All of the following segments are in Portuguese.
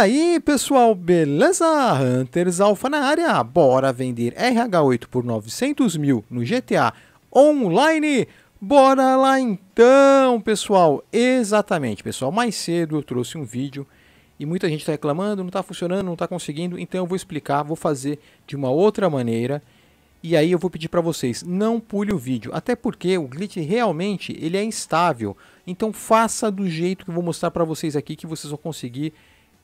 aí, pessoal, beleza? Hunters Alpha na área. Bora vender RH8 por 900 mil no GTA Online? Bora lá então, pessoal. Exatamente, pessoal. Mais cedo eu trouxe um vídeo e muita gente está reclamando, não está funcionando, não está conseguindo. Então eu vou explicar, vou fazer de uma outra maneira. E aí eu vou pedir para vocês, não pule o vídeo, até porque o glitch realmente ele é instável. Então faça do jeito que eu vou mostrar para vocês aqui que vocês vão conseguir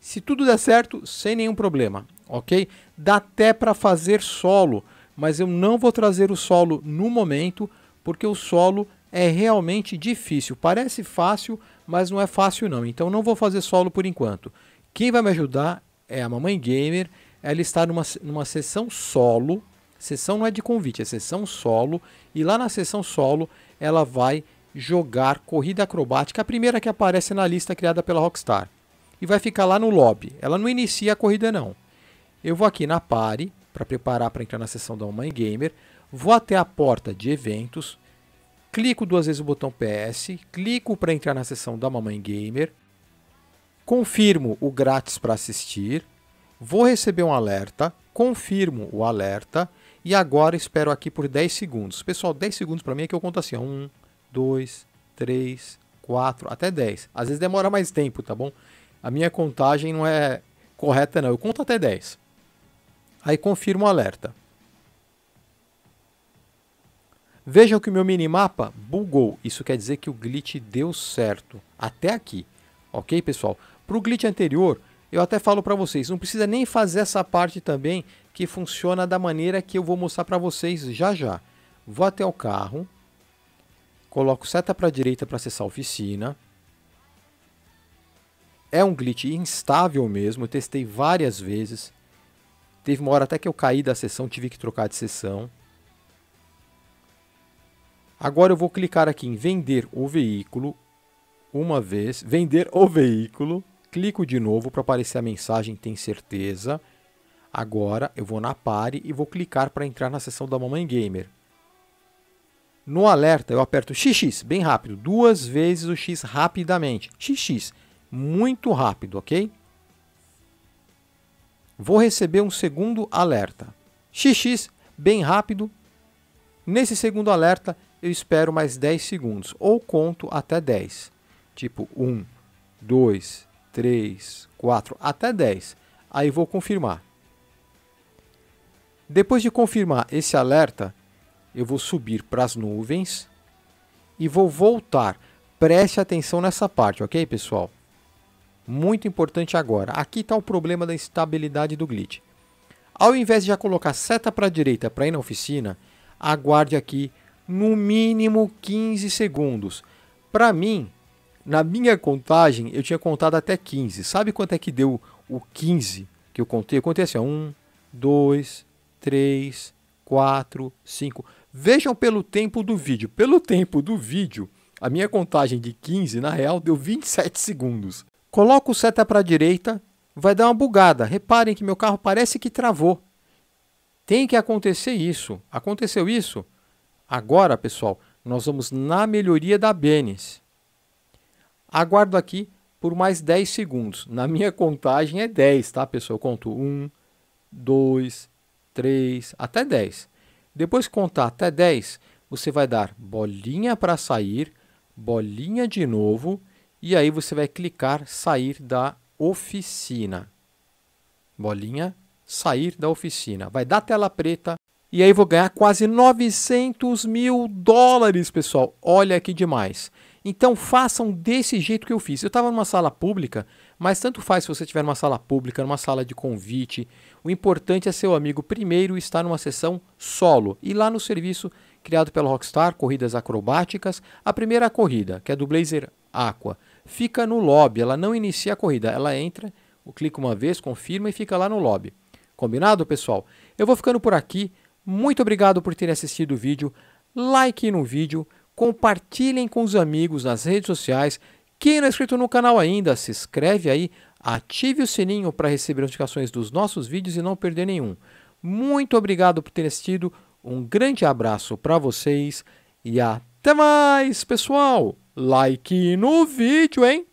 se tudo der certo, sem nenhum problema, ok? Dá até para fazer solo, mas eu não vou trazer o solo no momento, porque o solo é realmente difícil. Parece fácil, mas não é fácil não. Então não vou fazer solo por enquanto. Quem vai me ajudar é a Mamãe Gamer. Ela está numa, numa sessão solo. Sessão não é de convite, é sessão solo. E lá na sessão solo ela vai jogar corrida acrobática, a primeira que aparece na lista criada pela Rockstar e vai ficar lá no lobby. Ela não inicia a corrida não. Eu vou aqui na pare para preparar para entrar na sessão da Mãe Gamer, vou até a porta de eventos, clico duas vezes o botão PS, clico para entrar na sessão da Mamãe Gamer, confirmo o grátis para assistir, vou receber um alerta, confirmo o alerta e agora espero aqui por 10 segundos. Pessoal, 10 segundos para mim é que eu conto assim, 1, 2, 3, 4, até 10. Às vezes demora mais tempo, tá bom? a minha contagem não é correta não, eu conto até 10. Aí confirmo o alerta. Vejam que o meu minimapa bugou. Isso quer dizer que o glitch deu certo até aqui. Ok, pessoal? Para o glitch anterior, eu até falo para vocês, não precisa nem fazer essa parte também, que funciona da maneira que eu vou mostrar para vocês já já. Vou até o carro, coloco seta para a direita para acessar a oficina, é um glitch instável mesmo, eu testei várias vezes. Teve uma hora até que eu caí da sessão, tive que trocar de sessão. Agora eu vou clicar aqui em vender o veículo uma vez, vender o veículo, clico de novo para aparecer a mensagem tem certeza. Agora eu vou na pare e vou clicar para entrar na sessão da Mamãe Gamer. No alerta eu aperto XX bem rápido, duas vezes o X rapidamente. XX muito rápido, ok? Vou receber um segundo alerta. XX, bem rápido. Nesse segundo alerta, eu espero mais 10 segundos ou conto até 10. Tipo 1, 2, 3, 4, até 10. Aí vou confirmar. Depois de confirmar esse alerta, eu vou subir para as nuvens e vou voltar. Preste atenção nessa parte, ok, pessoal? Muito importante agora. Aqui está o problema da estabilidade do glitch. Ao invés de já colocar seta para a direita para ir na oficina, aguarde aqui no mínimo 15 segundos. Para mim, na minha contagem, eu tinha contado até 15. Sabe quanto é que deu o 15 que eu contei? Eu contei assim: 1, 2, 3, 4, 5. Vejam pelo tempo do vídeo. Pelo tempo do vídeo, a minha contagem de 15, na real, deu 27 segundos. Coloco o seta para a direita, vai dar uma bugada. Reparem que meu carro parece que travou. Tem que acontecer isso. Aconteceu isso? Agora, pessoal, nós vamos na melhoria da Benes. Aguardo aqui por mais 10 segundos. Na minha contagem é 10, tá, pessoal? Eu conto 1, 2, 3, até 10. Depois que contar até 10, você vai dar bolinha para sair, bolinha de novo e aí você vai clicar sair da oficina. Bolinha, sair da oficina. Vai dar tela preta e aí vou ganhar quase 900 mil dólares, pessoal. Olha que demais. Então façam desse jeito que eu fiz. Eu estava numa sala pública, mas tanto faz se você estiver numa sala pública, numa sala de convite. O importante é seu amigo primeiro estar numa sessão solo. E lá no serviço criado pela Rockstar Corridas Acrobáticas. A primeira corrida, que é do Blazer Aqua, fica no lobby, ela não inicia a corrida, ela entra, clica uma vez, confirma e fica lá no lobby. Combinado, pessoal? Eu vou ficando por aqui. Muito obrigado por terem assistido o vídeo. Like no vídeo, compartilhem com os amigos nas redes sociais. Quem não é inscrito no canal ainda, se inscreve aí, ative o sininho para receber notificações dos nossos vídeos e não perder nenhum. Muito obrigado por terem assistido. Um grande abraço para vocês e até mais, pessoal! Like no vídeo, hein?